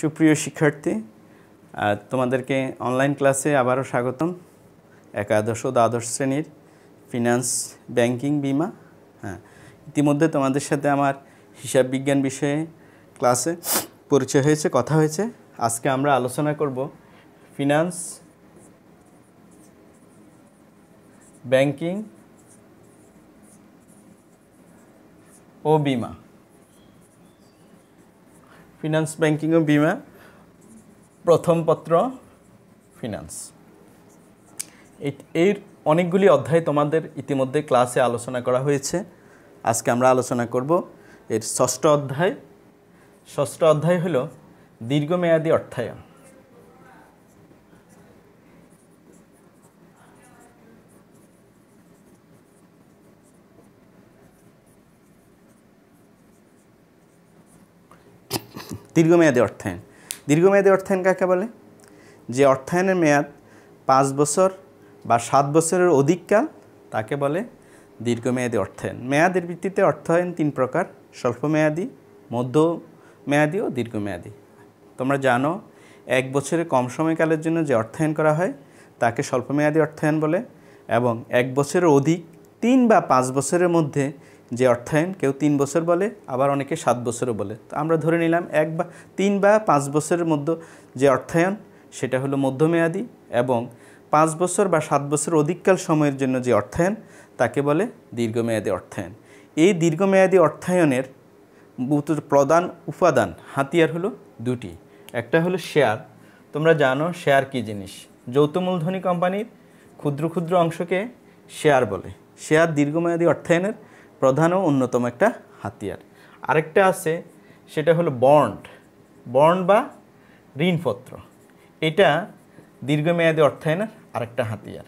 সুপ্রিয় শিক্ষার্থী তোমাদেরকে অনলাইন ক্লাসে আবারও স্বাগতম একাদশ দ্বাদশ শ্রেণীর ফিনান্স ব্যাংকিং বিমা হ্যাঁ ইতিমধ্যে তোমাদের সাথে আমার হিসাব বিজ্ঞান বিষয়ে ক্লাসে পরিচয় হয়েছে কথা হয়েছে আজকে আমরা আলোচনা করব ফিনান্স ব্যাংকিং ও বিমা ফিনান্স ব্যাঙ্কিং ও বিমা প্রথম পত্র ফিনান্স এর অনেকগুলি অধ্যায় তোমাদের ইতিমধ্যে ক্লাসে আলোচনা করা হয়েছে আজকে আমরা আলোচনা করব এর ষষ্ঠ অধ্যায় ষষ্ঠ অধ্যায় হলো দীর্ঘমেয়াদী অর্থায়ন দীর্ঘমেয়াদী অর্থায়ন দীর্ঘমেয়াদী অর্থায়ন কাকে বলে যে অর্থায়নের মেয়াদ পাঁচ বছর বা সাত বছরের অধিককাল তাকে বলে দীর্ঘমেয়াদী অর্থায়ন মেয়াদের ভিত্তিতে অর্থায়ন তিন প্রকার স্বল্পমেয়াদী মধ্য মেয়াদী ও দীর্ঘমেয়াদী তোমরা জানো এক বছরের কম সময়কালের জন্য যে অর্থায়ন করা হয় তাকে স্বল্পমেয়াদী অর্থায়ন বলে এবং এক বছরের অধিক তিন বা পাঁচ বছরের মধ্যে যে অর্থায়ন কেউ তিন বছর বলে আবার অনেকে সাত বছরও বলে তো আমরা ধরে নিলাম এক বা তিন বা পাঁচ বছরের মধ্যে যে অর্থায়ন সেটা হলো মধ্যমেয়াদী এবং পাঁচ বছর বা সাত বছর অধিককাল সময়ের জন্য যে অর্থায়ন তাকে বলে দীর্ঘমেয়াদী অর্থায়ন এই দীর্ঘমেয়াদী অর্থায়নের প্রধান উপাদান হাতিয়ার হলো দুটি একটা হলো শেয়ার তোমরা জানো শেয়ার কি জিনিস যৌথ মূলধনী কোম্পানির ক্ষুদ্র ক্ষুদ্র অংশকে শেয়ার বলে শেয়ার দীর্ঘমেয়াদী অর্থায়নের প্রধান ও অন্যতম একটা হাতিয়ার আরেকটা আছে সেটা হলো বন্ড বন্ড বা ঋণপত্র এটা দীর্ঘমেয়াদী অর্থায়নের আরেকটা হাতিয়ার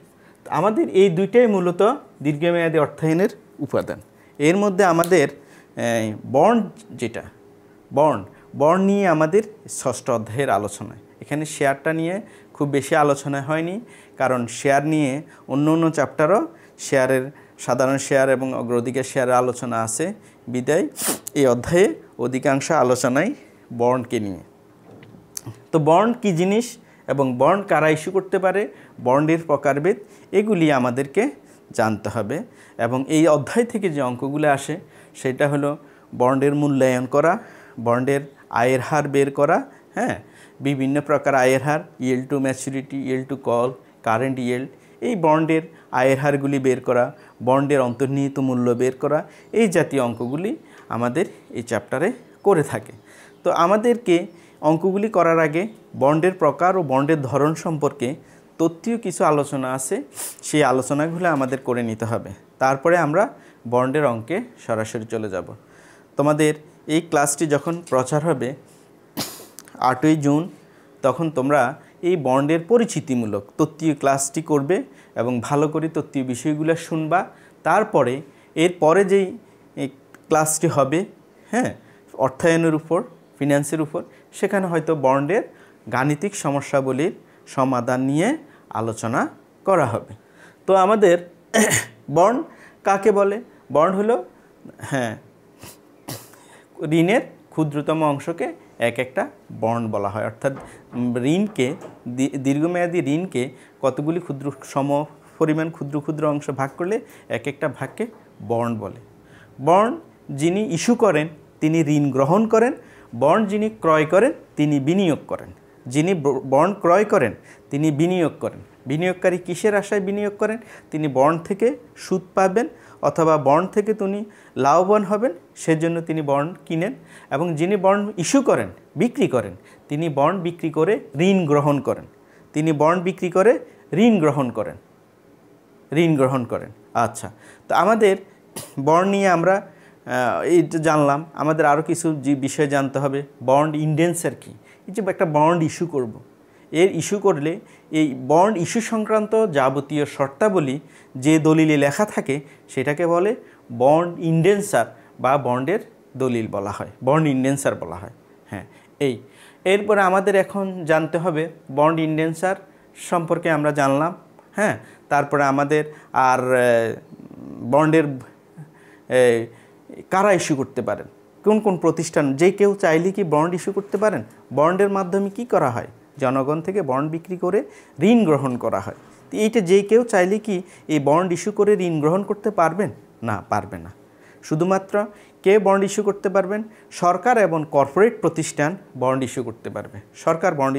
আমাদের এই দুইটাই মূলত দীর্ঘমেয়াদী অর্থায়নের উপাদান এর মধ্যে আমাদের বন্ড যেটা বন্ড বন্ড নিয়ে আমাদের ষষ্ঠ অধ্যায়ের আলোচনায় এখানে শেয়ারটা নিয়ে খুব বেশি আলোচনা হয়নি কারণ শেয়ার নিয়ে অন্য অন্য চ্যাপ্টারও শেয়ারের সাধারণ শেয়ার এবং অগ্রাধিকার শেয়ারের আলোচনা আছে বিদায় এই অধ্যায়ে অধিকাংশ আলোচনাই বন্ডকে নিয়ে তো বন্ড কি জিনিস এবং বন্ড কারা ইস্যু করতে পারে বন্ডের প্রকারভেদ এগুলি আমাদেরকে জানতে হবে এবং এই অধ্যায় থেকে যে অঙ্কগুলো আসে সেটা হলো বন্ডের মূল্যায়ন করা বন্ডের আয়ের হার বের করা হ্যাঁ বিভিন্ন প্রকার আয়ের হার yield to maturity yield to call current yield এই বন্ডের আয়ের হারগুলি বের করা বন্ডের অন্তর্নিহিত মূল্য বের করা এই জাতীয় অঙ্কগুলি আমাদের এই চ্যাপ্টারে করে থাকে তো আমাদেরকে অঙ্কগুলি করার আগে বন্ডের প্রকার ও বন্ডের ধরন সম্পর্কে তথ্যীয় কিছু আলোচনা আছে সেই আলোচনাগুলো আমাদের করে নিতে হবে তারপরে আমরা বন্ডের অঙ্কে সরাসরি চলে যাব তোমাদের এই ক্লাসটি যখন প্রচার হবে আটই জুন তখন তোমরা এই বন্ডের পরিচিতিমূলক তত্ত্বীয় ক্লাসটি করবে এবং ভালো করে তত্ত্বীয় বিষয়গুলো শুনবা তারপরে এর পরে যেই ক্লাসটি হবে হ্যাঁ অর্থায়নের উপর ফিন্যান্সের উপর সেখানে হয়তো বন্ডের গাণিতিক সমস্যাবলীর সমাধান নিয়ে আলোচনা করা হবে তো আমাদের বন্ড কাকে বলে বন্ড হলো হ্যাঁ ঋণের ক্ষুদ্রতম অংশকে এক একটা বন্ড বলা হয় অর্থাৎ ঋণকে দীর্ঘমেয়াদী ঋণকে কতগুলি ক্ষুদ্র সম পরিমাণ ক্ষুদ্র ক্ষুদ্র অংশ ভাগ করলে এক একটা ভাগকে বন্ড বলে বন্ড যিনি ইস্যু করেন তিনি ঋণ গ্রহণ করেন বন্ড যিনি ক্রয় করেন তিনি বিনিয়োগ করেন যিনি বন্ড ক্রয় করেন তিনি বিনিয়োগ করেন বিনিয়োগকারী কিসের আশায় বিনিয়োগ করেন তিনি বন্ড থেকে সুদ পাবেন অথবা বন্ড থেকে তিনি লাভবান হবেন সেজন্য তিনি বন্ড কিনেন এবং যিনি বন্ড ইস্যু করেন বিক্রি করেন তিনি বন্ড বিক্রি করে ঋণ গ্রহণ করেন তিনি বন্ড বিক্রি করে ঋণ গ্রহণ করেন ঋণ গ্রহণ করেন আচ্ছা তো আমাদের বন্ড নিয়ে আমরা এটা জানলাম আমাদের আরও কিছু যে বিষয় জানতে হবে বন্ড ইন্ডেন্সের কী এই যে একটা বন্ড ইস্যু করব। এর ইস্যু করলে এই বন্ড ইস্যু সংক্রান্ত যাবতীয় শর্তাবলী যে দলিলে লেখা থাকে সেটাকে বলে বন্ড ইন্ডেন্সার বা বন্ডের দলিল বলা হয় বন্ড ইন্ডেন্সার বলা হয় হ্যাঁ এই এরপরে আমাদের এখন জানতে হবে বন্ড ইন্ডেন্সার সম্পর্কে আমরা জানলাম হ্যাঁ তারপরে আমাদের আর বন্ডের কারা ইস্যু করতে পারেন কোন কোন প্রতিষ্ঠান যে কেউ চাইলে কি বন্ড ইস্যু করতে পারেন বন্ডের মাধ্যমে কি করা হয় জনগণ থেকে বন্ড বিক্রি করে ঋণ গ্রহণ করা হয় তো এইটা যে কেউ চাইলে কি এই বন্ড ইস্যু করে ঋণ গ্রহণ করতে পারবেন না পারবে না শুধুমাত্র কে বন্ড ইস্যু করতে পারবেন সরকার এবং কর্পোরেট প্রতিষ্ঠান বন্ড ইস্যু করতে পারবে সরকার বন্ড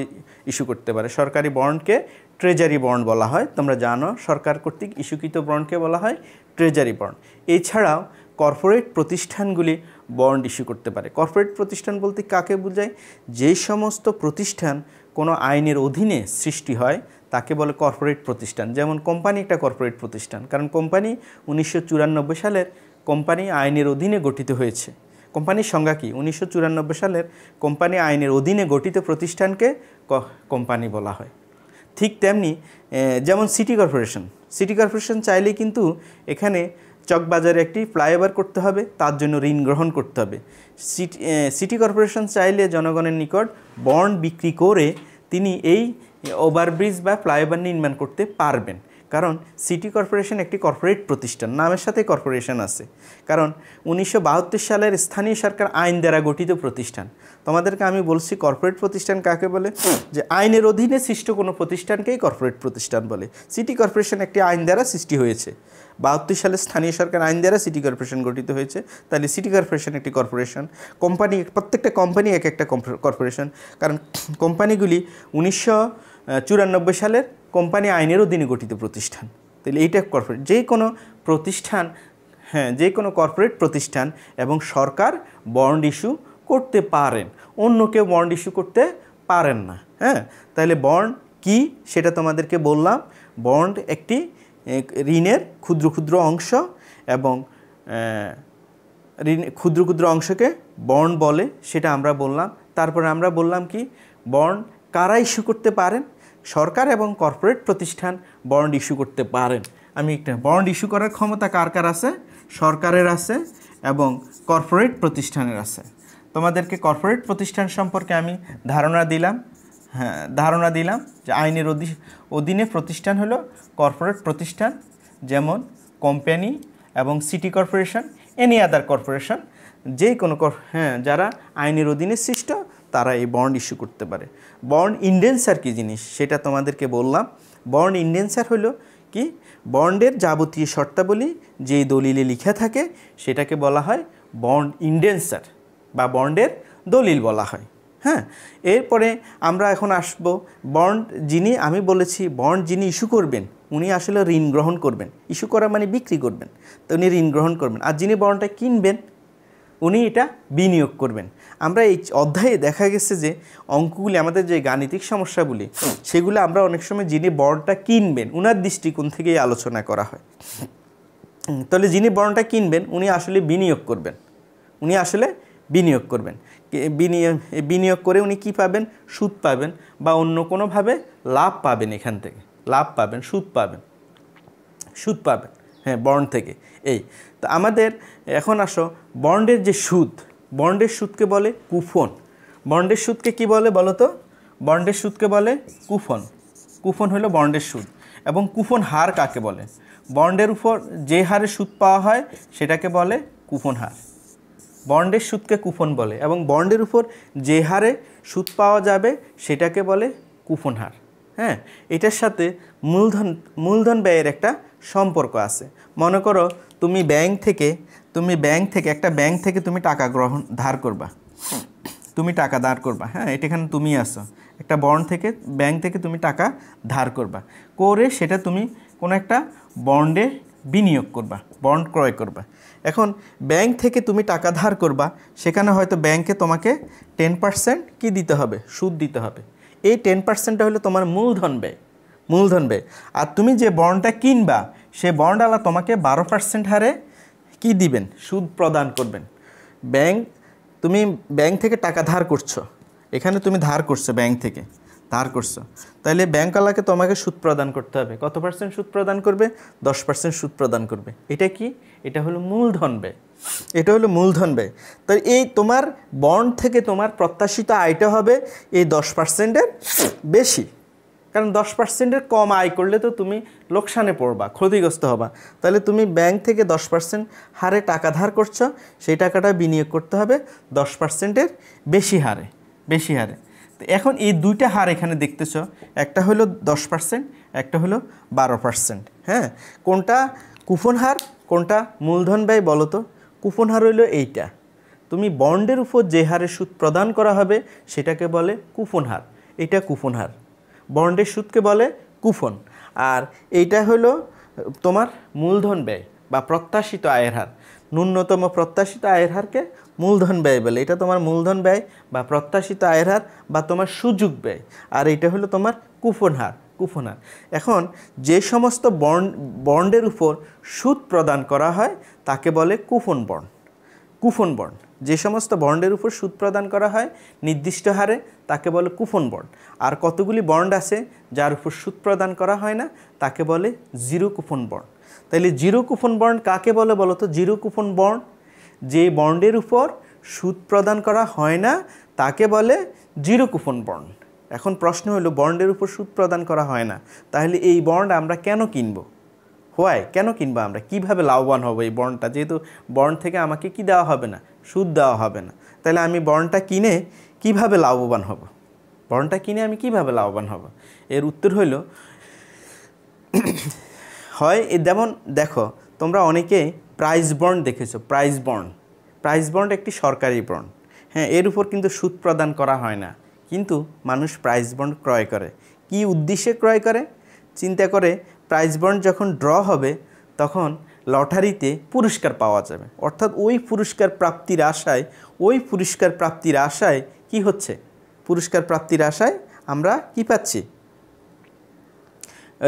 ইস্যু করতে পারে সরকারি বন্ডকে ট্রেজারি বন্ড বলা হয় তোমরা জানো সরকার কর্তৃক ইস্যুকৃত বন্ডকে বলা হয় ট্রেজারি বন্ড এছাড়াও কর্পোরেট প্রতিষ্ঠানগুলি বন্ড ইস্যু করতে পারে কর্পোরেট প্রতিষ্ঠান বলতে কাকে বোঝায় যে সমস্ত প্রতিষ্ঠান কোনো আইনের অধীনে সৃষ্টি হয় তাকে বলে কর্পোরেট প্রতিষ্ঠান যেমন কোম্পানি একটা কর্পোরেট প্রতিষ্ঠান কারণ কোম্পানি উনিশশো সালের কোম্পানি আইনের অধীনে গঠিত হয়েছে কোম্পানির সংজ্ঞা কী উনিশশো সালের কোম্পানি আইনের অধীনে গঠিত প্রতিষ্ঠানকে কোম্পানি বলা হয় ঠিক তেমনি যেমন সিটি কর্পোরেশন সিটি কর্পোরেশন চাইলে কিন্তু এখানে চকবাজারে একটি ফ্লাইওভার করতে হবে তার জন্য ঋণ গ্রহণ করতে হবে সিটি কর্পোরেশন চাইলে জনগণের নিকট বন্ড বিক্রি করে তিনি এই ওভারব্রিজ বা ফ্লাইওভার নির্মাণ করতে পারবেন কারণ সিটি কর্পোরেশন একটি কর্পোরেট প্রতিষ্ঠান নামের সাথে কর্পোরেশন আছে কারণ উনিশশো সালের স্থানীয় সরকার আইন দ্বারা গঠিত প্রতিষ্ঠান তোমাদেরকে আমি বলছি কর্পোরেট প্রতিষ্ঠান কাকে বলে যে আইনের অধীনে সৃষ্ট কোনো প্রতিষ্ঠানকেই কর্পোরেট প্রতিষ্ঠান বলে সিটি কর্পোরেশন একটি আইন দ্বারা সৃষ্টি হয়েছে বাহাত্তর সালে স্থানীয় সরকার আইন দ্বারা সিটি কর্পোরেশন গঠিত হয়েছে তাহলে সিটি কর্পোরেশন একটি কর্পোরেশন কোম্পানি প্রত্যেকটা কোম্পানি এক একটা কর্পোরেশন কারণ কোম্পানিগুলি উনিশশো চুরানব্বই সালের কোম্পানি আইনের অধীনে গঠিত প্রতিষ্ঠান তাহলে এইটা কর্পোরেট যে কোনো প্রতিষ্ঠান হ্যাঁ যে কোনো কর্পোরেট প্রতিষ্ঠান এবং সরকার বন্ড ইস্যু করতে পারেন অন্য কেউ বন্ড ইস্যু করতে পারেন না হ্যাঁ তাহলে বন্ড কি সেটা তোমাদেরকে বললাম বন্ড একটি ঋণের ক্ষুদ্র ক্ষুদ্র অংশ এবং ঋণ ক্ষুদ্র ক্ষুদ্র অংশকে বন্ড বলে সেটা আমরা বললাম তারপরে আমরা বললাম কি বন্ড কারা ইস্যু করতে পারেন সরকার এবং কর্পোরেট প্রতিষ্ঠান বন্ড ইস্যু করতে পারেন আমি একটা বন্ড ইস্যু করার ক্ষমতা কার কার আছে সরকারের আছে এবং কর্পোরেট প্রতিষ্ঠানের আছে তোমাদেরকে কর্পোরেট প্রতিষ্ঠান সম্পর্কে আমি ধারণা দিলাম হ্যাঁ ধারণা দিলাম যে আইনের অধীনে প্রতিষ্ঠান হলো কর্পোরেট প্রতিষ্ঠান যেমন কোম্পানি এবং city corporation any other corporation যে কোনো হ্যাঁ যারা আইনের অধীনে সৃষ্ট তারা এই বন্ড ইস্যু করতে পারে বন্ড ইন্ডেন্সার কী জিনিস সেটা তোমাদেরকে বললাম বন্ড ইন্ডেন্সার হলো কি বন্ডের যাবতীয় শর্তাবলী যেই দলিলে লিখা থাকে সেটাকে বলা হয় বন্ড ইন্ডেন্সার বা বন্ডের দলিল বলা হয় হ্যাঁ এরপরে আমরা এখন আসব বন্ড যিনি আমি বলেছি বন্ড যিনি ইস্যু করবেন উনি আসলে ঋণ গ্রহণ করবেন ইস্যু করা মানে বিক্রি করবেন তো উনি ঋণ গ্রহণ করবেন আর যিনি বন্ডটা কিনবেন উনি এটা বিনিয়োগ করবেন আমরা এই অধ্যায়ে দেখা গেছে যে অঙ্কগুলি আমাদের যে গাণিতিক সমস্যাগুলি সেগুলো আমরা অনেক সময় যিনি বন্ডটা কিনবেন উনার দৃষ্টিকোণ থেকেই আলোচনা করা হয় তাহলে যিনি বন্ডটা কিনবেন উনি আসলে বিনিয়োগ করবেন উনি আসলে বিনিয়োগ করবেন বিনিয়োগ বিনিয়োগ করে উনি কি পাবেন সুদ পাবেন বা অন্য কোনোভাবে লাভ পাবেন এখান থেকে লাভ পাবেন সুদ পাবেন সুদ পাবেন হ্যাঁ বন্ড থেকে এই তো আমাদের এখন আসো বন্ডের যে সুদ বন্ডের সুদকে বলে কুফন বন্ডের সুদকে কি বলে বলো তো বন্ডের সুদকে বলে কুফন কুফন হলো বন্ডের সুদ এবং কুফন হার কাকে বলে বন্ডের উপর যে হারে সুদ পাওয়া হয় সেটাকে বলে কুফন হার বন্ডের সুদকে কুফন বলে এবং বন্ডের উপর যে হারে সুদ পাওয়া যাবে সেটাকে বলে কুফন হার হ্যাঁ এটার সাথে মূলধন মূলধন ব্যয়ের একটা সম্পর্ক আছে মনে করো তুমি ব্যাংক থেকে তুমি ব্যাংক থেকে একটা ব্যাংক থেকে তুমি টাকা গ্রহণ ধার করবা তুমি টাকা ধার করবা হ্যাঁ এটা এখানে তুমি আসো একটা বন্ড থেকে ব্যাংক থেকে তুমি টাকা ধার করবা করে সেটা তুমি কোনো একটা বন্ডে বিনিয়োগ করবা বন্ড ক্রয় করবা এখন ব্যাংক থেকে তুমি টাকা ধার করবা সেখানে হয়তো ব্যাংকে তোমাকে টেন পার্সেন্ট কী দিতে হবে সুদ দিতে হবে এই টেন পার্সেন্টটা হলো তোমার মূলধন ব্যয় মূলধন ব্যয় আর তুমি যে বন্ডটা কিনবা সে বন্ডওয়ালা তোমাকে বারো পার্সেন্ট হারে কি দিবেন সুদ প্রদান করবেন ব্যাংক তুমি ব্যাংক থেকে টাকা ধার করছো এখানে তুমি ধার করছো ব্যাংক থেকে ধার করছো তাহলে ব্যাংকওয়ালাকে তোমাকে সুদ প্রদান করতে হবে কত পার্সেন্ট সুদ প্রদান করবে দশ পার্সেন্ট সুদ প্রদান করবে এটা কি এটা হলো মূলধন ব্যয় এটা হলো মূলধন ব্যয় তো এই তোমার বন্ড থেকে তোমার প্রত্যাশিত আয়টা হবে এই দশ পার্সেন্টের বেশি কারণ দশ পার্সেন্টের কম আয় করলে তো তুমি লোকসানে পড়বা ক্ষতিগ্রস্ত হবা তাহলে তুমি ব্যাংক থেকে দশ পার্সেন্ট হারে টাকা ধার করছো সেই টাকাটা বিনিয়োগ করতে হবে দশ পার্সেন্টের বেশি হারে বেশি হারে তো এখন এই দুইটা হার এখানে দেখতেছ একটা হলো দশ পার্সেন্ট একটা হলো বারো পার্সেন্ট হ্যাঁ কোনটা কুপন হার কোনটা মূলধন ব্যয় বলো তো কুপন হার হইল এইটা তুমি বন্ডের উপর যে হারে সুদ প্রদান করা হবে সেটাকে বলে কুপন হার এটা কুপন হার বন্ডের সুদকে বলে কুফন আর এইটা হল তোমার মূলধন ব্যয় বা প্রত্যাশিত আয়ের হার ন্যূনতম প্রত্যাশিত আয়ের হারকে মূলধন ব্যয় বলে এটা তোমার মূলধন ব্যয় বা প্রত্যাশিত আয়ের হার বা তোমার সুযোগ ব্যয় আর এটা হলো তোমার কুপন হার কুফনার এখন যে সমস্ত বন্ড বন্ডের উপর সুদ প্রদান করা হয় তাকে বলে কুফন বন্ড কুফন বন্ড যে সমস্ত বন্ডের উপর সুদ প্রদান করা হয় নির্দিষ্ট হারে তাকে বলে কুফন বন্ড আর কতগুলি বন্ড আছে যার উপর সুদ প্রদান করা হয় না তাকে বলে জিরো কুফন বন্ড তাইলে জিরো কুফন বন্ড কাকে বলে বলো তো জিরো কুফন বন্ড যে বন্ডের উপর সুদ প্রদান করা হয় না তাকে বলে জিরো কুফন বন্ড এখন প্রশ্ন হলো বন্ডের উপর সুদ প্রদান করা হয় না তাহলে এই বন্ড আমরা কেন কিনব হোয়াই কেন কিনবো আমরা কিভাবে লাভবান হবো এই বন্ডটা যেহেতু বন্ড থেকে আমাকে কি দেওয়া হবে না সুদ দেওয়া হবে না তাহলে আমি বন্ডটা কিনে কিভাবে লাভবান হব বন্ডটা কিনে আমি কিভাবে লাভবান হব এর উত্তর হইল হয় এ যেমন দেখো তোমরা অনেকে প্রাইস বন্ড দেখেছো প্রাইস বন্ড প্রাইস বন্ড একটি সরকারি বন্ড হ্যাঁ এর উপর কিন্তু সুদ প্রদান করা হয় না কিন্তু মানুষ প্রাইস বন্ড ক্রয় করে কি উদ্দেশ্যে ক্রয় করে চিন্তা করে প্রাইস বন্ড যখন ড্র হবে তখন লটারিতে পুরস্কার পাওয়া যাবে অর্থাৎ ওই পুরস্কার প্রাপ্তির আশায় ওই পুরস্কার প্রাপ্তির আশায় কি হচ্ছে পুরস্কার প্রাপ্তির আশায় আমরা কি পাচ্ছি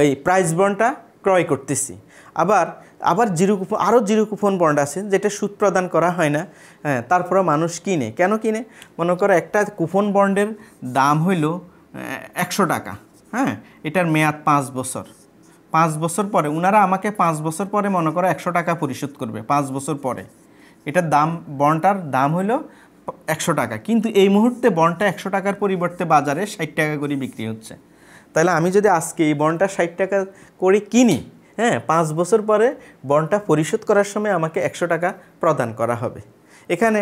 এই প্রাইজ বন্ডটা ক্রয় করতেছি আবার আবার জিরো কুপন আরও জিরো কুপন বন্ড আছে যেটা সুদ প্রদান করা হয় না হ্যাঁ তারপরে মানুষ কিনে কেন কিনে মনে করো একটা কুপন বন্ডের দাম হইল একশো টাকা হ্যাঁ এটার মেয়াদ পাঁচ বছর পাঁচ বছর পরে ওনারা আমাকে পাঁচ বছর পরে মনে করো একশো টাকা পরিশোধ করবে পাঁচ বছর পরে এটার দাম বন্ডটার দাম হইল একশো টাকা কিন্তু এই মুহূর্তে বন্ডটা একশো টাকার পরিবর্তে বাজারে ষাট টাকা করে বিক্রি হচ্ছে তাহলে আমি যদি আজকে এই বন্ডটা ষাট টাকা করে কিনি হ্যাঁ পাঁচ বছর পরে বনটা পরিশোধ করার সময় আমাকে একশো টাকা প্রদান করা হবে এখানে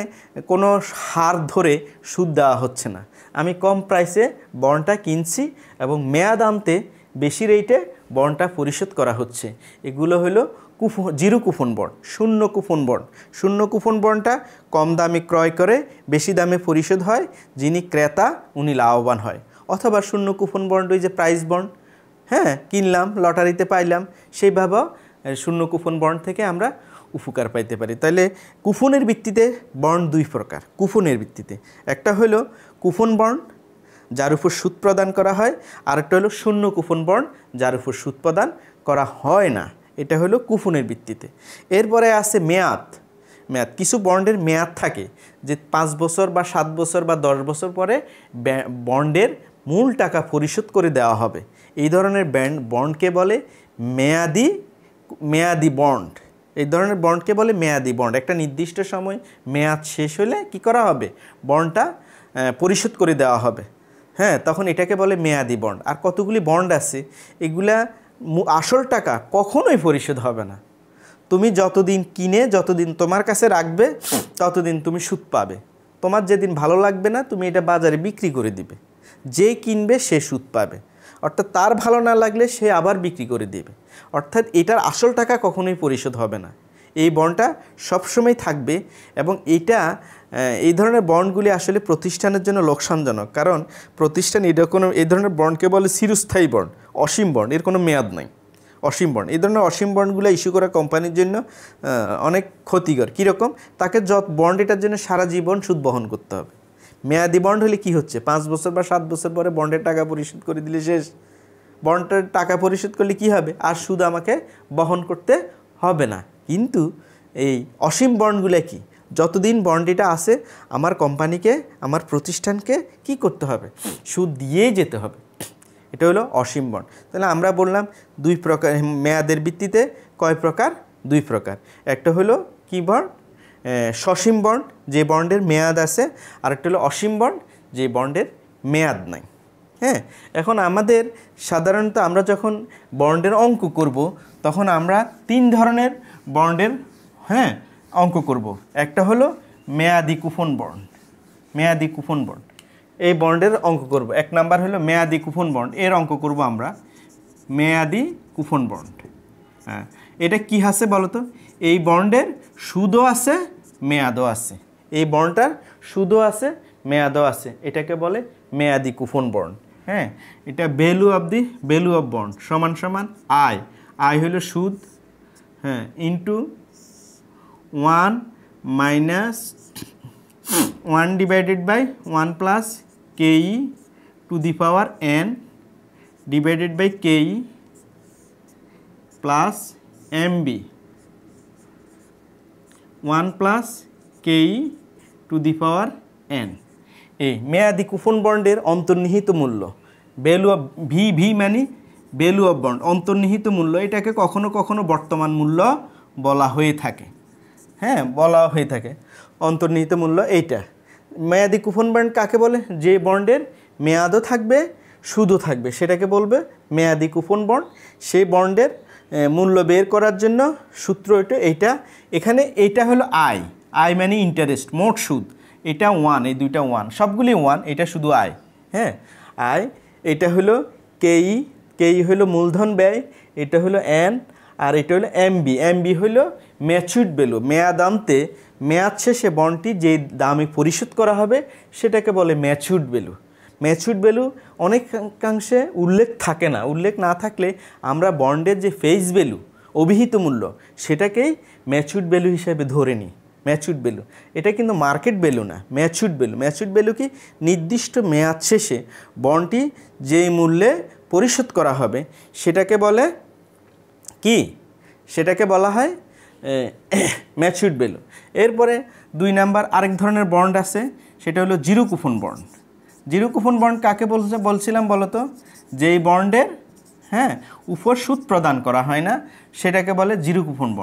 কোনো হার ধরে সুদ দেওয়া হচ্ছে না আমি কম প্রাইসে বনটা কিনছি এবং মেয়াদ আনতে বেশি রেটে বনটা পরিশোধ করা হচ্ছে এগুলো হলো কুফো জিরো কুফন বন্ড শূন্য কুফন বন্ড শূন্য কুফন বন্ডটা কম দামে ক্রয় করে বেশি দামে পরিশোধ হয় যিনি ক্রেতা উনি লাভবান হয় অথবা শূন্য কুফন বন্ড ওই যে প্রাইস বন্ড হ্যাঁ কিনলাম লটারিতে পাইলাম সেইভাবেও শূন্য কুপন বন্ড থেকে আমরা উপকার পাইতে পারি তাহলে কুফনের ভিত্তিতে বন্ড দুই প্রকার কুফনের ভিত্তিতে একটা হলো কুফন বন্ড যার উপর সুদ প্রদান করা হয় আরেকটা হলো শূন্য কুফন বন্ড যার উপর সুদ প্রদান করা হয় না এটা হলো কুফনের ভিত্তিতে এরপরে আছে মেয়াদ মেয়াদ কিছু বন্ডের মেয়াদ থাকে যে পাঁচ বছর বা সাত বছর বা দশ বছর পরে বন্ডের মূল টাকা পরিশোধ করে দেওয়া হবে এই ধরনের ব্যান্ড বন্ডকে বলে মেয়াদি মেয়াদি বন্ড এই ধরনের বন্ডকে বলে মেয়াদি বন্ড একটা নির্দিষ্ট সময় মেয়াদ শেষ হলে কি করা হবে বন্ডটা পরিশোধ করে দেওয়া হবে হ্যাঁ তখন এটাকে বলে মেয়াদি বন্ড আর কতগুলি বন্ড আছে এগুলা আসল টাকা কখনোই পরিশোধ হবে না তুমি যতদিন কিনে যতদিন তোমার কাছে রাখবে ততদিন তুমি সুদ পাবে তোমার যেদিন ভালো লাগবে না তুমি এটা বাজারে বিক্রি করে দিবে যে কিনবে সে সুদ পাবে অর্থাৎ তার ভালো না লাগলে সে আবার বিক্রি করে দেবে অর্থাৎ এটার আসল টাকা কখনোই পরিশোধ হবে না এই বন্ডটা সবসময় থাকবে এবং এটা এই ধরনের বন্ডগুলি আসলে প্রতিষ্ঠানের জন্য লোকসানজনক কারণ প্রতিষ্ঠান এটা কোনো এই ধরনের বন্ডকে বলে চিরস্থায়ী বন্ড অসীম বন্ড এর কোনো মেয়াদ নাই অসীম বন্ড এই ধরনের অসীম বন্ডগুলো ইস্যু করা কোম্পানির জন্য অনেক ক্ষতিকর কীরকম তাকে যত বন্ড এটার জন্য সারা জীবন সুদ বহন করতে হবে মেয়াদি বন্ড হলে কি হচ্ছে পাঁচ বছর বা সাত বছর পরে বন্ডের টাকা পরিশোধ করে দিলে শেষ বন্ডের টাকা পরিশোধ করলে কি হবে আর সুদ আমাকে বহন করতে হবে না কিন্তু এই অসীম বন্ডগুলো কি যতদিন বন্ডিটা আছে আমার কোম্পানিকে আমার প্রতিষ্ঠানকে কি করতে হবে সুদ দিয়েই যেতে হবে এটা হলো অসীম বন্ড তাহলে আমরা বললাম দুই প্রকার মেয়াদের ভিত্তিতে কয় প্রকার দুই প্রকার একটা হলো কি বন্ড সসীম বন্ড যে বন্ডের মেয়াদ আছে আরেকটা হলো অসীম বন্ড যে বন্ডের মেয়াদ নাই হ্যাঁ এখন আমাদের সাধারণত আমরা যখন বন্ডের অঙ্ক করব তখন আমরা তিন ধরনের বন্ডের হ্যাঁ অঙ্ক করব একটা হলো মেয়াদি কুফন বন্ড মেয়াদি কুপন বন্ড এই বন্ডের অঙ্ক করব এক নাম্বার হলো মেয়াদি কুফন বন্ড এর অঙ্ক করব আমরা মেয়াদি কুফন বন্ড হ্যাঁ এটা কি আছে বলতো এই বন্ডের সুদও আছে মেয়াদও আছে এই বন্ডটার সুদও আছে মেয়াদও আছে এটাকে বলে মেয়াদি কুফন বন্ড হ্যাঁ এটা value of the value of bond সমান সমান আয় আয় হলো সুদ হ্যাঁ into one minus one divided by one plus k to the power n divided by k plus MB one plus k to the power n এই মেয়াদি coupon বন্ডের অন্তর্নিহিত মূল্য ভ্যালু অফ ভি ভি মানে ভ্যালু অফ বন্ড অন্তর্নিহিত মূল্য এটাকে কখনো কখনো বর্তমান মূল্য বলা হয়ে থাকে হ্যাঁ বলা হয়ে থাকে অন্তর্নিহিত মূল্য এইটা মেয়াদি কুফন বন্ড কাকে বলে যে বন্ডের মেয়াদও থাকবে সুদও থাকবে সেটাকে বলবে মেয়াদি কুফন বন্ড সেই বন্ডের মূল্য বের করার জন্য সূত্র এটা এইটা এখানে এটা হলো আয় আয় মানে ইন্টারেস্ট মোট সুদ এটা ওয়ান এই দুইটা ওয়ান সবগুলি ওয়ান এটা শুধু আয় হ্যাঁ আয় এটা হলো কেই কেই হলো মূলধন ব্যয় এটা হলো এন আর এটা হলো এমবি এমবি হলো ম্যাচুড ভ্যালু মেয়াদান্তে মেয়াদ শেষে বন্ডটি যে দামে পরিশোধ করা হবে সেটাকে বলে ম্যাচুড বেলু ম্যাচুড ভ্যালু অনেকাংশে উল্লেখ থাকে না উল্লেখ না থাকলে আমরা বন্ডের যে ফেস ভ্যালু অভিহিত মূল্য সেটাকেই ম্যাচুড ভ্যালু হিসাবে ধরে নিই ম্যাচুড ভ্যালু এটা কিন্তু মার্কেট ভ্যালু না ম্যাচুড ভ্যালু ম্যাচুড ভ্যালু কি নির্দিষ্ট মেয়াদ শেষে বন্ডটি যেই মূল্যে পরিশোধ করা হবে সেটাকে বলে কি সেটাকে বলা হয় ম্যাচুড ভ্যালু এরপরে দুই নাম্বার আরেক ধরনের বন্ড আছে সেটা হলো zero coupon bond zero bond কাকে বলছে বলছিলাম বলতো যেই বন্ডের হ্যাঁ উপর সুদ প্রদান করা হয় না সেটাকে বলে জিরো বন্ড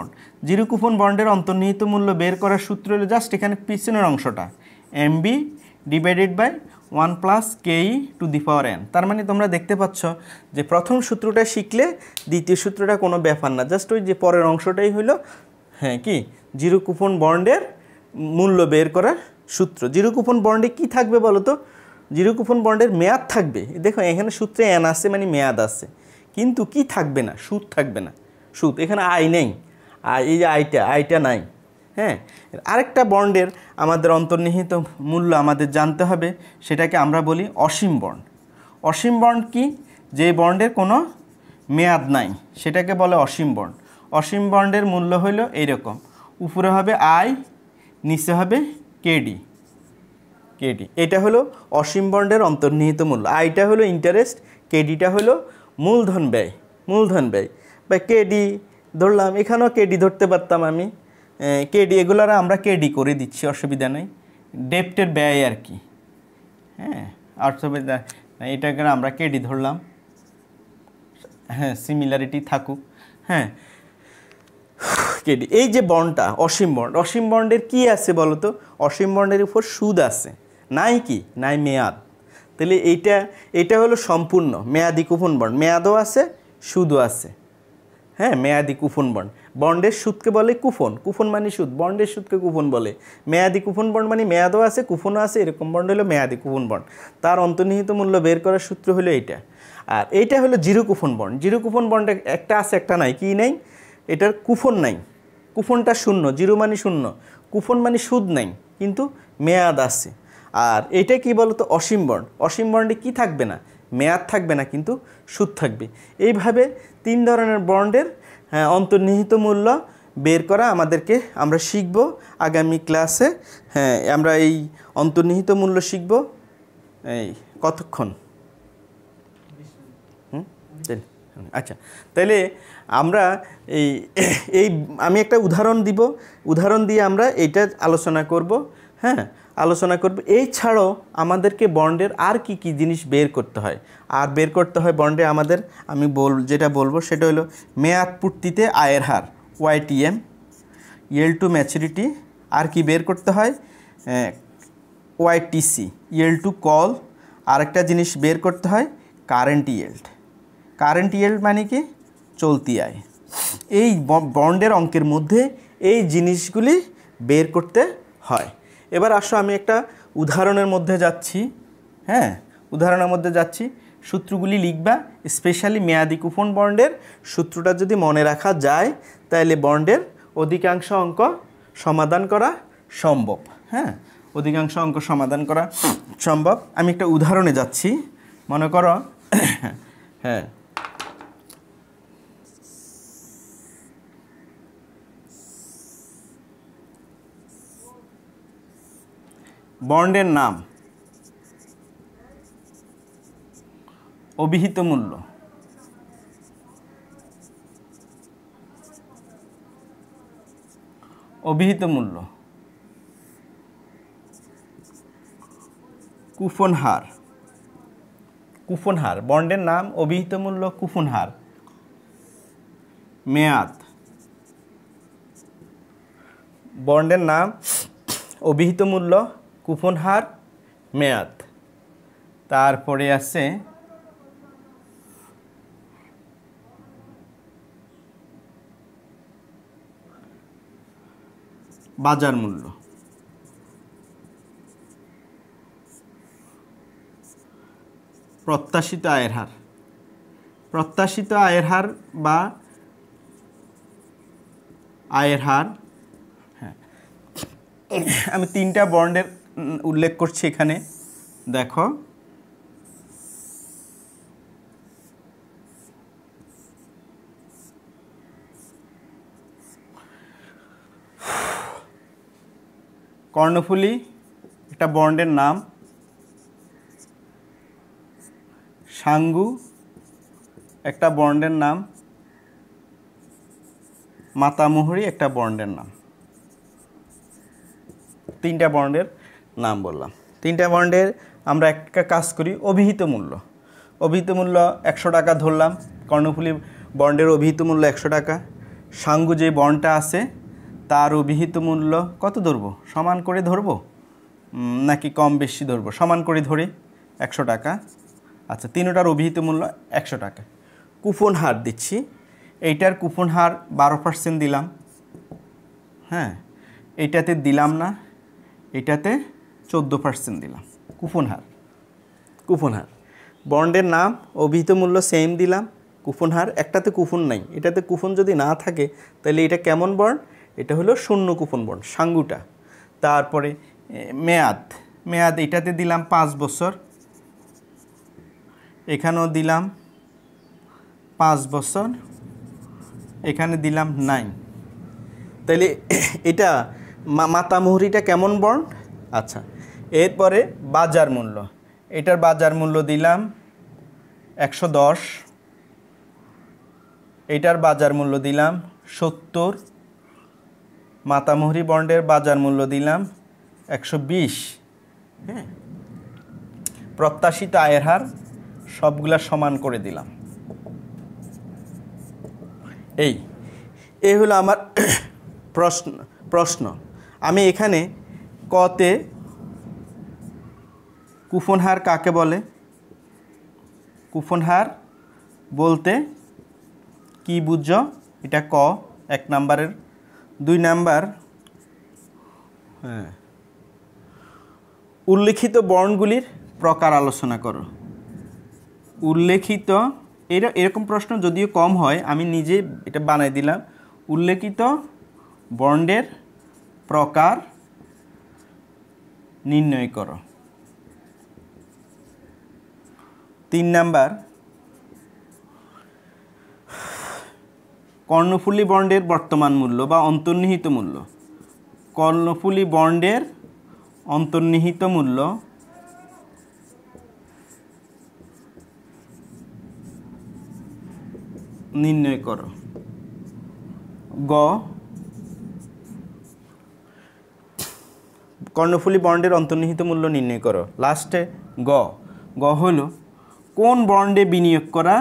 জিরো কুপন বন্ডের অন্তর্নিহিত মূল্য বের করার সূত্র হলো জাস্ট এখানে পিছনের অংশটা MB divided by one plus k to the power n তার মানে তোমরা দেখতে পাচ্ছ যে প্রথম সূত্রটা শিখলে দ্বিতীয় সূত্রটা কোনো ব্যাপার না জাস্ট ওই যে পরের অংশটাই হলো হ্যাঁ কি জিরো বন্ডের মূল্য বের করার সূত্র জিরো বন্ডে কি থাকবে বলো তো জিরো কুপন বন্ডের মেয়াদ থাকবে দেখো এখানে সূত্রে এন আছে মানে মেয়াদ আছে কিন্তু কি থাকবে না সুদ থাকবে না সুদ এখানে আয় নেই আয় এই যে আয়টা আয়টা নাই হ্যাঁ আরেকটা বন্ডের আমাদের অন্তর্নিহিত মূল্য আমাদের জানতে হবে সেটাকে আমরা বলি অসীম বন্ড অসীম বন্ড কি যে বন্ডের কোনো মেয়াদ নাই সেটাকে বলে অসীম বন্ড অসীম বন্ডের মূল্য হইল এইরকম উপরে হবে আয় নিচে হবে কেডি কেডি এটা হলো অসীম বন্ডের অন্তর্নিহিত মূল্য আইটা হলো ইন্টারেস্ট কেডিটা হলো মূলধন ব্যয় মূলধন ব্যয় বা কেডি ধরলাম এখানেও কেডি ধরতে পারতাম আমি কেডি এগুলার আমরা কেডি করে দিচ্ছি অসুবিধা নেই ডেপ্টের ব্যয় আর কি হ্যাঁ অসুবিধা এটাকে আমরা কেডি ধরলাম হ্যাঁ সিমিলারিটি থাকুক হ্যাঁ কেডি এই যে বন্ডটা অসীম বন্ড অসীম বন্ডের কি আছে বলতো অসীম বন্ডের উপর সুদ আছে নাই কি নাই মেয়াদ তাহলে এইটা এইটা হলো সম্পূর্ণ মেয়াদি কুপন বন্ড মেয়াদও আছে সুদও আছে হ্যাঁ মেয়াদি কুপন বন্ড বন্ডের সুদকে বলে কুফন কুফন মানে সুদ বন্ডের সুদকে কুফন বলে মেয়াদি কুফন বন্ড মানে মেয়াদও আছে কুফনও আছে এরকম বন্ড হলো মেয়াদি কুফন বন্ড তার অন্তর্নিহিত মূল্য বের করার সূত্র হলো এইটা আর এইটা হলো zero coupon bond zero coupon bond একটা আছে একটা নাই কি নাই এটার কুফন নাই কুফনটা শূন্য জিরো মানে শূন্য কুফন মানে সুদ নাই কিন্তু মেয়াদ আছে আর এটা কি বলতো অসীম বন্ড অসীম বন্ডে কি থাকবে না মেয়াদ থাকবে না কিন্তু সুদ থাকবে এইভাবে তিন ধরনের বন্ডের হ্যাঁ, অন্তর্নিহিত মূল্য বের করা আমাদেরকে আমরা শিখব আগামী ক্লাসে হ্যাঁ আমরা এই অন্তর্নিহিত মূল্য শিখব এই কতক্ষণ আচ্ছা তাহলে আমরা এই এই আমি একটা উদাহরণ দিব উদাহরণ দিয়ে আমরা এইটা আলোচনা করব হ্যাঁ আলোচনা করব এই ছাড়াও আমাদেরকে বন্ডের আর কি কি জিনিস বের করতে হয় আর বের করতে হয় বন্ডে আমাদের আমি বল যেটা বলবো সেটা হলো মেয়াদ পূর্তিতে আয়ের হার ওয়াইটিএম ইয়েল টু ম্যাচুরিটি আর কি বের করতে হয় ওয়াইটিসি ইয়েল টু কল আরেকটা জিনিস বের করতে হয় কারেন্ট ইয়েল্ড কারেন্ট ইয়েল্ড মানে কি চলতি আয় এই বন্ডের অঙ্কের মধ্যে এই জিনিসগুলি বের করতে হয় এবার আসো আমি একটা উদাহরণের মধ্যে যাচ্ছি হ্যাঁ উদাহরণের মধ্যে যাচ্ছি সূত্রগুলি লিখবা স্পেশালি মেয়াদি কুপন বন্ডের সূত্রটা যদি মনে রাখা যায় তাহলে বন্ডের অধিকাংশ অঙ্ক সমাধান করা সম্ভব হ্যাঁ অধিকাংশ অঙ্ক সমাধান করা সম্ভব আমি একটা উদাহরণে যাচ্ছি মনে করো হ্যাঁ বন্ডের নাম অভিহিত মূল্য অভিহিত মূল্য কুফন হার কুফন হার বন্ডের নাম অভিহিত মূল্য কুফন হার মেয়াদ বন্ডের নাম অভিহিত মূল্য কুপন হার মেয়াদ তারপরে আছে বাজার মূল্য প্রত্যাশিত আয়ের হার প্রত্যাশিত আয়ের হার বা আয়ের হার হ্যাঁ আমি তিনটা বন্ডের উল্লেখ করছি এখানে দেখো কর্ণফুলি একটা বন্ডের নাম সাঙ্গু একটা বন্ডের নাম মাতামুহুরি একটা বন্ডের নাম তিনটা বন্ডের নাম বললাম তিনটা বন্ডের আমরা একটা কাজ করি অভিহিত মূল্য অভিহিত মূল্য একশো টাকা ধরলাম কর্ণফুলি বন্ডের অভিহিত মূল্য একশো টাকা সাঙ্গু যে বন্ডটা আছে তার অভিহিত মূল্য কত ধরবো সমান করে ধরবো নাকি কম বেশি ধরবো সমান করে ধরি একশো টাকা আচ্ছা তিনোটার অভিহিত মূল্য একশো টাকা কুপন হার দিচ্ছি এইটার কুপন হার বারো পার্সেন্ট দিলাম হ্যাঁ এটাতে দিলাম না এটাতে চোদ্দো পার্সেন্ট দিলাম কুপন হার কুপন হার বন্ডের নাম অভিহিত মূল্য সেম দিলাম কুপন হার একটাতে কুপন নাই এটাতে কুপন যদি না থাকে তাহলে এটা কেমন বন্ড এটা হলো শূন্য কুপন বন্ড সাঙ্গুটা তারপরে মেয়াদ মেয়াদ এটাতে দিলাম পাঁচ বছর এখানেও দিলাম পাঁচ বছর এখানে দিলাম নাইন তাহলে এটা মাতামুহুরিটা কেমন বন্ড আচ্ছা এরপরে বাজার মূল্য এটার বাজার মূল্য দিলাম একশো দশ এটার বাজার মূল্য দিলাম সত্তর মাতামহরি বন্ডের বাজার মূল্য দিলাম একশো বিশ হ্যাঁ প্রত্যাশিত আয়ের হার সবগুলা সমান করে দিলাম এই এই হলো আমার প্রশ্ন প্রশ্ন আমি এখানে কতে কুফন হার কাকে বলে কুফন হার বলতে কি বুঝ এটা ক এক নাম্বারের দুই নাম্বার হ্যাঁ উল্লেখিত বর্ণগুলির প্রকার আলোচনা করো উল্লেখিত এরা এরকম প্রশ্ন যদিও কম হয় আমি নিজে এটা বানাই দিলাম উল্লেখিত বর্ণের প্রকার নির্ণয় করো তিন নাম্বার কর্ণফুলী বন্ডের বর্তমান মূল্য বা অন্তর্নিহিত মূল্য কর্ণফুলী বন্ডের অন্তর্নিহিত মূল্য নির্ণয় করো গ কর্ণফুলী বন্ডের অন্তর্নিহিত মূল্য নির্ণয় করো লাস্টে গ গ হলো কোন বন্ডে বিনিয়োগ করা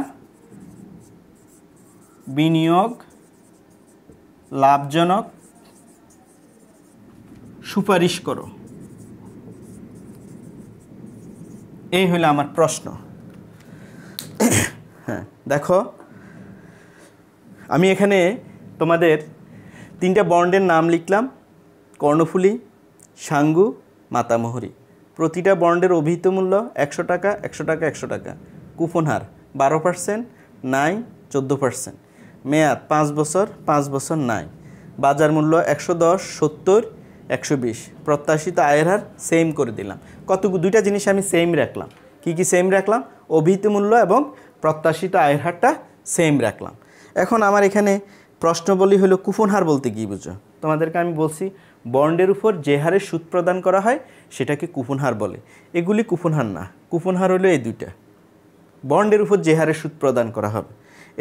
বিনিয়োগ লাভজনক সুপারিশ করো এই হলো আমার প্রশ্ন হ্যাঁ দেখো আমি এখানে তোমাদের তিনটা বন্ডের নাম লিখলাম কর্ণফুলি সাঙ্গু মাতামহরী প্রতিটা বন্ডের অভিহিত মূল্য একশো টাকা একশো টাকা একশো টাকা কুপন হার বারো পার্সেন্ট নাই চোদ্দো পার্সেন্ট মেয়াদ পাঁচ বছর পাঁচ বছর নাই বাজার মূল্য একশো দশ সত্তর একশো বিশ প্রত্যাশিত আয়ের হার সেম করে দিলাম কত দুইটা জিনিস আমি সেম রাখলাম কি কি সেম রাখলাম অভিহিত মূল্য এবং প্রত্যাশিত আয়ের হারটা সেম রাখলাম এখন আমার এখানে প্রশ্নবলী হলো কুপন হার বলতে কী বুঝো তোমাদেরকে আমি বলছি বন্ডের উপর যে হারে সুদ প্রদান করা হয় সেটাকে কুপন হার বলে এগুলি কুপন হার না কুপন হার হলো এই দুইটা বন্ডের উপর যে হারে সুদ প্রদান করা হবে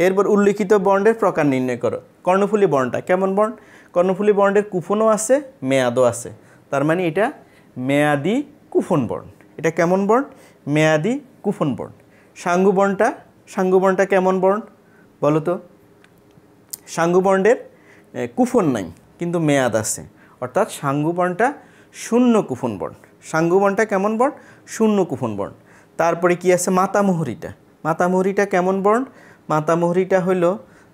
এরপর উল্লিখিত বন্ডের প্রকার নির্ণয় করো কর্ণফুলি বন্ডটা কেমন বন্ড কর্ণফুলি বন্ডের কুপনও আছে মেয়াদও আছে তার মানে এটা মেয়াদি কুফন বন্ড এটা কেমন বন্ড মেয়াদি কুফন বন্ড সাঙ্গু বন্ডটা সাঙ্গু বন্ডটা কেমন বন্ড বলো তো সাঙ্গু বন্ডের কুফন নাই কিন্তু মেয়াদ আছে অর্থাৎ সাঙ্গুবনটা শূন্য কুফন বন সাঙ্গুবনটা কেমন বন শূন্য কুফন বন তারপরে কি আছে মাতামুহুরিটা মাতামুহুরিটা কেমন বন মাতামুহুরিটা হইল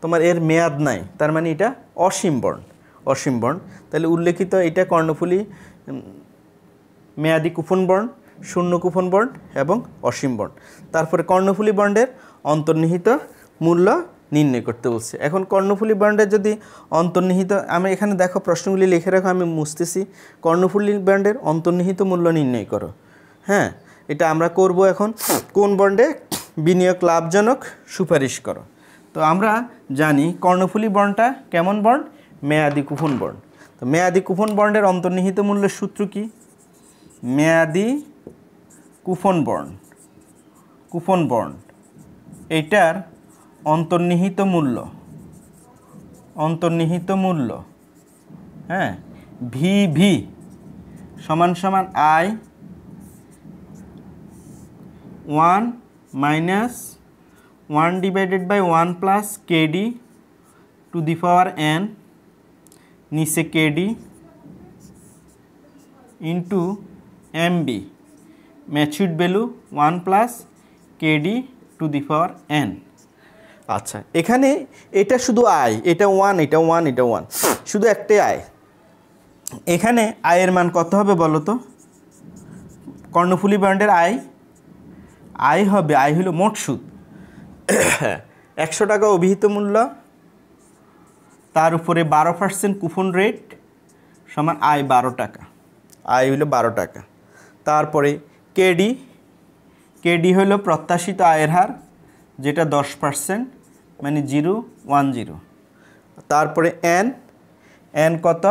তোমার এর মেয়াদ নাই তার মানে এটা অসীম বন অসীম বন তাহলে উল্লেখিত এটা কর্ণফুলি মেয়াদি কুফন বন শূন্য কুফন বন্ড এবং অসীম বন্ড তারপরে কর্ণফুলি বন্ডের অন্তর্নিহিত মূল্য নির্ণয় করতে বলছে এখন কর্ণফুলি ব্যান্ডে যদি অন্তর্নিহিত আমি এখানে দেখো প্রশ্নগুলি লিখে রাখো আমি মুছতেছি কর্ণফুলি ব্যান্ডের অন্তর্নিহিত মূল্য নির্ণয় করো হ্যাঁ এটা আমরা করব এখন কোন বন্ডে বিনিয়োগ লাভজনক সুপারিশ করো তো আমরা জানি কর্ণফুলি বন্ডটা কেমন বন্ড মেয়াদি কুপন বন্ড তো মেয়াদি কুপন বন্ডের অন্তর্নিহিত মূল্যের সূত্র কি মেয়াদি কুপন বন্ড কুপন বন্ড এটার অন্তর্নিহিত মূল্য অন্তর্নিহিত মূল্য হ্যাঁ ভি ভি সমান সমান I one minus one divided by one plus kd to the power n নিচে kd into MB matured value one plus kd to the power n আচ্ছা এখানে এটা শুধু আয় এটা ওয়ান এটা ওয়ান এটা ওয়ান শুধু একটাই আয় এখানে আয়ের মান কত হবে বলো তো কর্ণফুলি ব্র্যান্ডের আয় আয় হবে আয় হলো মোট সুদ একশো টাকা অভিহিত মূল্য তার উপরে বারো পার্সেন্ট কুপন রেট সমান আয় বারো টাকা আয় হলো বারো টাকা তারপরে কেডি কেডি হলো প্রত্যাশিত আয়ের হার যেটা দশ পার্সেন্ট মানে জিরো ওয়ান জিরো তারপরে এন এন কত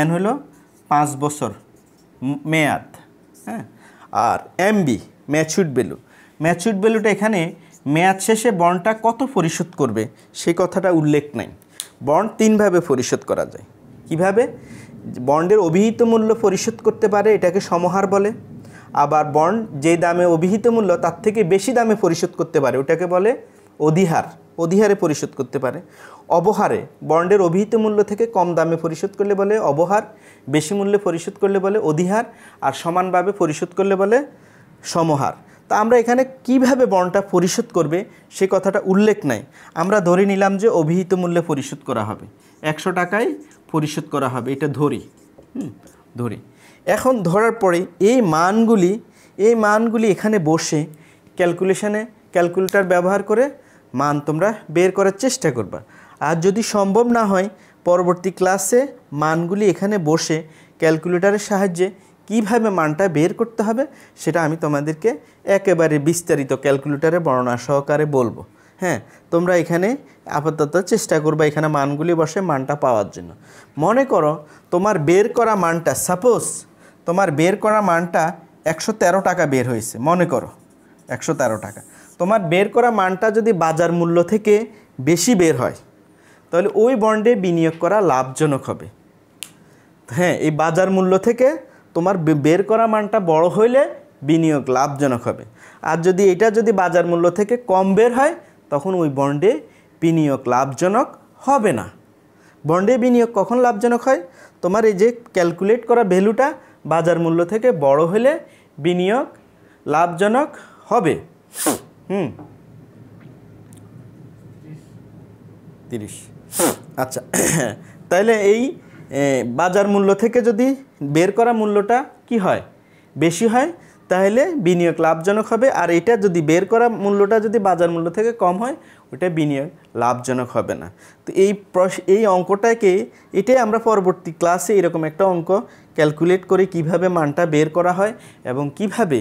এন হলো পাঁচ বছর মেয়াদ হ্যাঁ আর এমবি ম্যাচুড ভ্যালু ম্যাচুড ভ্যালুটা এখানে মেয়াদ শেষে বন্ডটা কত পরিশোধ করবে সে কথাটা উল্লেখ নাই বন্ড তিনভাবে পরিশোধ করা যায় কিভাবে বন্ডের অভিহিত মূল্য পরিশোধ করতে পারে এটাকে সমহার বলে আবার বন্ড যে দামে অভিহিত মূল্য তার থেকে বেশি দামে পরিশোধ করতে পারে ওটাকে বলে অধিহার অধিহারে পরিশোধ করতে পারে অবহারে বন্ডের অভিহিত মূল্য থেকে কম দামে পরিশোধ করলে বলে অবহার বেশি মূল্যে পরিশোধ করলে বলে অধিহার আর সমানভাবে পরিশোধ করলে বলে সমহার তা আমরা এখানে কিভাবে বন্ডটা পরিশোধ করবে সে কথাটা উল্লেখ নাই আমরা ধরে নিলাম যে অভিহিত মূল্যে পরিশোধ করা হবে একশো টাকায় পরিশোধ করা হবে এটা ধরি হুম ধরি এখন ধরার পরে এই মানগুলি এই মানগুলি এখানে বসে ক্যালকুলেশানে ক্যালকুলেটার ব্যবহার করে মান তোমরা বের করার চেষ্টা করবা আর যদি সম্ভব না হয় পরবর্তী ক্লাসে মানগুলি এখানে বসে ক্যালকুলেটারের সাহায্যে কিভাবে মানটা বের করতে হবে সেটা আমি তোমাদেরকে একেবারে বিস্তারিত ক্যালকুলেটারে বর্ণনা সহকারে বলবো হ্যাঁ তোমরা এখানে আপাতত চেষ্টা করবা এখানে মানগুলি বসে মানটা পাওয়ার জন্য মনে করো তোমার বের করা মানটা সাপোজ তোমার বের করা মানটা একশো টাকা বের হয়েছে মনে করো একশো টাকা তোমার বের করা মানটা যদি বাজার মূল্য থেকে বেশি বের হয় তাহলে ওই বন্ডে বিনিয়োগ করা লাভজনক হবে হ্যাঁ এই বাজার মূল্য থেকে তোমার বের করা মানটা বড় হইলে বিনিয়োগ লাভজনক হবে আর যদি এটা যদি বাজার মূল্য থেকে কম বের হয় তখন ওই বন্ডে বিনিয়োগ লাভজনক হবে না বন্ডে বিনিয়োগ কখন লাভজনক হয় তোমার এই যে ক্যালকুলেট করা ভ্যালুটা বাজার মূল্য থেকে বড় হলে বিনিয়োগ লাভজনক হবে হুম তিরিশ আচ্ছা তাহলে এই বাজার মূল্য থেকে যদি বের করা মূল্যটা কি হয় বেশি হয় তাহলে বিনিয়োগ লাভজনক হবে আর এটা যদি বের করা মূল্যটা যদি বাজার মূল্য থেকে কম হয় ওটা বিনিয়োগ লাভজনক হবে না তো এই এই অঙ্কটাকে এটাই আমরা পরবর্তী ক্লাসে এরকম একটা অঙ্ক ক্যালকুলেট করে কিভাবে মানটা বের করা হয় এবং কিভাবে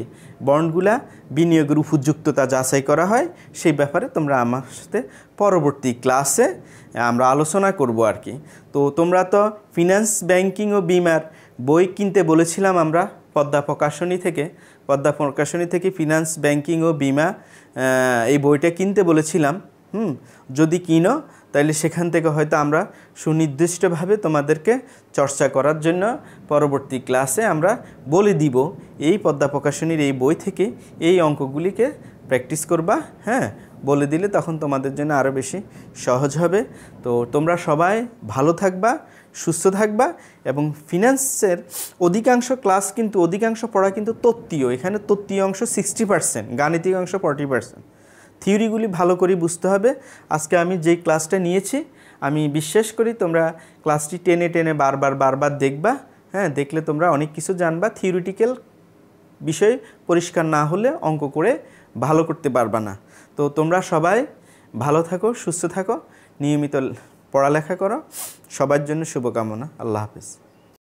বন্ডগুলা বিনিয়োগের উপযুক্ততা যাচাই করা হয় সেই ব্যাপারে তোমরা আমার সাথে পরবর্তী ক্লাসে আমরা আলোচনা করব আর কি তো তোমরা তো ফিনান্স ব্যাংকিং ও বিমার বই কিনতে বলেছিলাম আমরা পদ্মা প্রকাশনী থেকে পদ্মা প্রকাশনী থেকে ফিনান্স ব্যাংকিং ও বিমা এই বইটা কিনতে বলেছিলাম হুম যদি কিনো তাহলে সেখান থেকে হয়তো আমরা সুনির্দিষ্টভাবে তোমাদেরকে চর্চা করার জন্য পরবর্তী ক্লাসে আমরা বলে দিব এই পদ্মা প্রকাশনীর এই বই থেকে এই অঙ্কগুলিকে প্র্যাকটিস করবা হ্যাঁ বলে দিলে তখন তোমাদের জন্য আরও বেশি সহজ হবে তো তোমরা সবাই ভালো থাকবা সুস্থ থাকবা এবং ফিনান্সের অধিকাংশ ক্লাস কিন্তু অধিকাংশ পড়া কিন্তু তত্ত্বীয় এখানে তত্ত্বীয় অংশ সিক্সটি পার্সেন্ট গাণিতিক অংশ ফর্টি পার্সেন্ট থিওরিগুলি ভালো করে বুঝতে হবে আজকে আমি যেই ক্লাসটা নিয়েছি আমি বিশ্বাস করি তোমরা ক্লাসটি টেনে টেনে বারবার বারবার দেখবা হ্যাঁ দেখলে তোমরা অনেক কিছু জানবা থিওরিটিক্যাল বিষয় পরিষ্কার না হলে অঙ্ক করে ভালো করতে পারবা না তো তোমরা সবাই ভালো থাকো সুস্থ থাকো নিয়মিত পড়ালেখা করো সবার জন্য শুভকামনা আল্লাহ হাফিজ